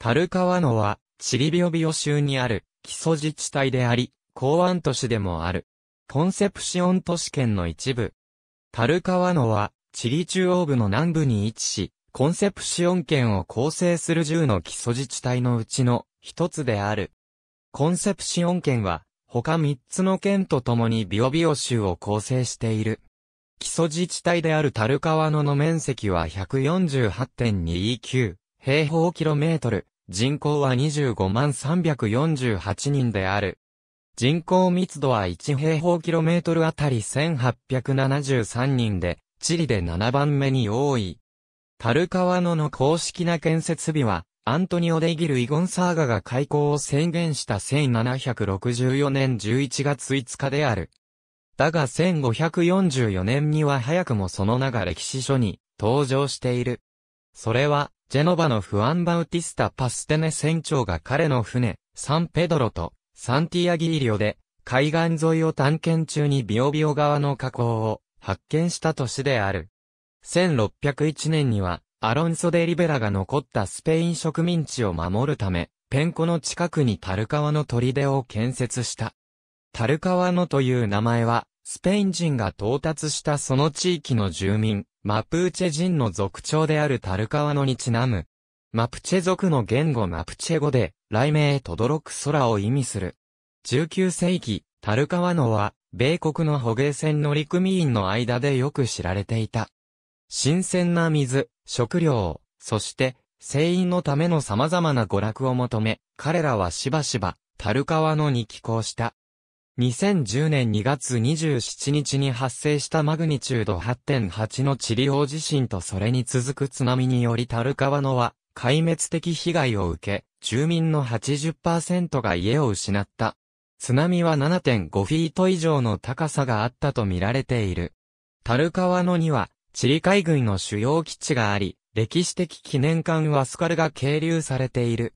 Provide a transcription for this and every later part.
タルカワノは、チリビオビオ州にある、基礎自治体であり、港湾都市でもある。コンセプシオン都市圏の一部。タルカワノは、チリ中央部の南部に位置し、コンセプシオン県を構成する10の基礎自治体のうちの一つである。コンセプシオン県は、他3つの県と共にビオビオ州を構成している。基礎自治体であるタルカワノの面積は148.229平方キロメートル、人口は25万348人である。人口密度は1平方キロメートルあたり1873人で、チリで7番目に多い。タルカワノの公式な建設日は、アントニオ・デギル・イゴンサーガが開港を宣言した1764年11月5日である。だが1544年には早くもその名が歴史書に登場している。それは、ジェノバのフアン・バウティスタ・パステネ船長が彼の船、サンペドロとサンティアギーリオで、海岸沿いを探検中にビオビオ川の河口を発見した年である。1601年には、アロンソ・デ・リベラが残ったスペイン植民地を守るため、ペンコの近くにタルカワの砦を建設した。タルカワのという名前は、スペイン人が到達したその地域の住民、マプーチェ人の族長であるタルカワノにちなむ。マプチェ族の言語マプチェ語で、雷鳴とどろく空を意味する。19世紀、タルカワノは、米国の捕鯨船乗組員の間でよく知られていた。新鮮な水、食料、そして、船員のための様々な娯楽を求め、彼らはしばしば、タルカワノに寄港した。2010年2月27日に発生したマグニチュード8.8のチリ大地震とそれに続く津波により樽川野は壊滅的被害を受け、住民の80%が家を失った。津波は7.5フィート以上の高さがあったと見られている。樽川野には、チリ海軍の主要基地があり、歴史的記念館ワスカルが係留されている。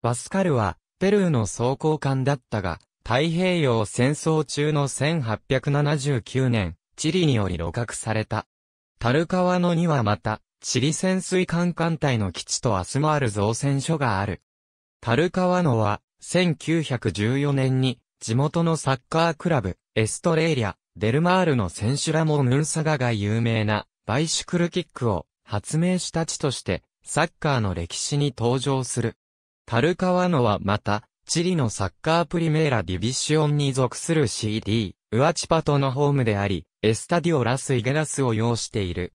ワスカルは、ペルーの装甲艦だったが、太平洋戦争中の1879年、チリにより露獲された。タルカワノにはまた、チリ潜水艦艦隊の基地とアスマール造船所がある。タルカワノは、1914年に、地元のサッカークラブ、エストレイリア、デルマールの選手ラモン・ヌンサガが有名な、バイシュクルキックを発明した地として、サッカーの歴史に登場する。タルカワノはまた、チリのサッカープリメーラディビシオンに属する CD、ウアチパトのホームであり、エスタディオラス・イゲラスを要している。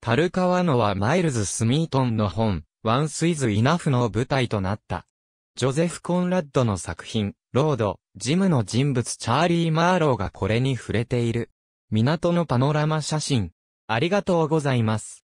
タルカワノはマイルズ・スミートンの本、ワンスイズ・イナフの舞台となった。ジョゼフ・コンラッドの作品、ロード、ジムの人物チャーリー・マーローがこれに触れている。港のパノラマ写真。ありがとうございます。